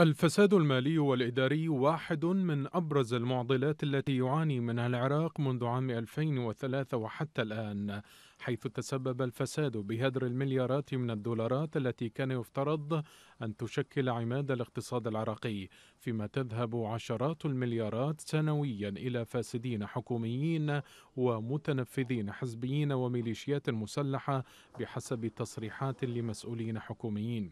الفساد المالي والإداري واحد من أبرز المعضلات التي يعاني منها العراق منذ عام 2003 وحتى الآن حيث تسبب الفساد بهدر المليارات من الدولارات التي كان يفترض أن تشكل عماد الاقتصاد العراقي فيما تذهب عشرات المليارات سنويا إلى فاسدين حكوميين ومتنفذين حزبيين وميليشيات مسلحة بحسب تصريحات لمسؤولين حكوميين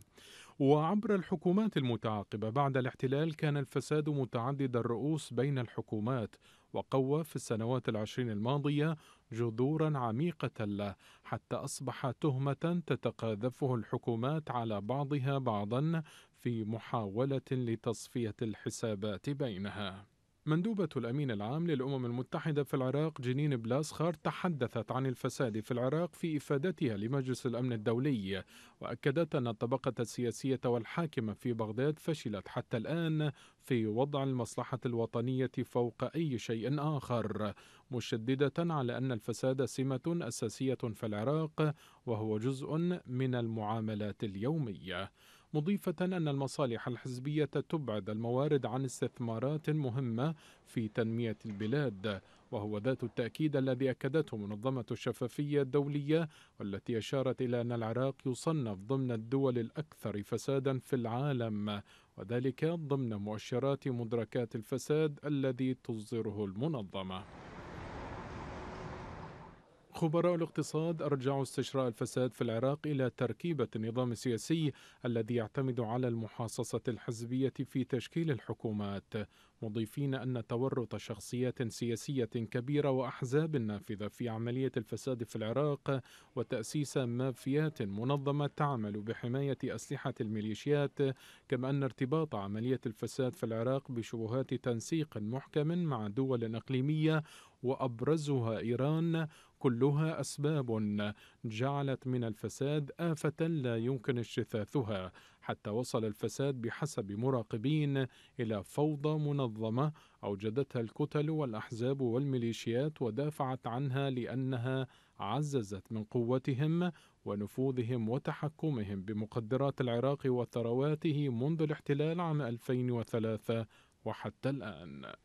وعبر الحكومات المتعاقبة بعد الاحتلال كان الفساد متعدد الرؤوس بين الحكومات وقوى في السنوات العشرين الماضية جذورا عميقة له حتى أصبح تهمة تتقاذفه الحكومات على بعضها بعضا في محاولة لتصفية الحسابات بينها مندوبة الأمين العام للأمم المتحدة في العراق جنين بلاسخار تحدثت عن الفساد في العراق في إفادتها لمجلس الأمن الدولي وأكدت أن الطبقة السياسية والحاكمة في بغداد فشلت حتى الآن في وضع المصلحة الوطنية فوق أي شيء آخر مشددة على أن الفساد سمة أساسية في العراق وهو جزء من المعاملات اليومية مضيفة أن المصالح الحزبية تبعد الموارد عن استثمارات مهمة في تنمية البلاد وهو ذات التأكيد الذي أكدته منظمة الشفافية الدولية والتي أشارت إلى أن العراق يصنف ضمن الدول الأكثر فسادا في العالم وذلك ضمن مؤشرات مدركات الفساد الذي تصدره المنظمة خبراء الاقتصاد أرجعوا استشراء الفساد في العراق إلى تركيبة النظام السياسي الذي يعتمد على المحاصصة الحزبية في تشكيل الحكومات مضيفين أن تورط شخصيات سياسية كبيرة وأحزاب نافذة في عملية الفساد في العراق وتأسيس مافيات منظمة تعمل بحماية أسلحة الميليشيات كما أن ارتباط عملية الفساد في العراق بشبهات تنسيق محكم مع دول إقليمية وأبرزها إيران كلها أسباب جعلت من الفساد آفة لا يمكن اجتثاثها حتى وصل الفساد بحسب مراقبين إلى فوضى منظمة أوجدتها الكتل والأحزاب والميليشيات ودافعت عنها لأنها عززت من قوتهم ونفوذهم وتحكمهم بمقدرات العراق وثرواته منذ الاحتلال عام 2003 وحتى الآن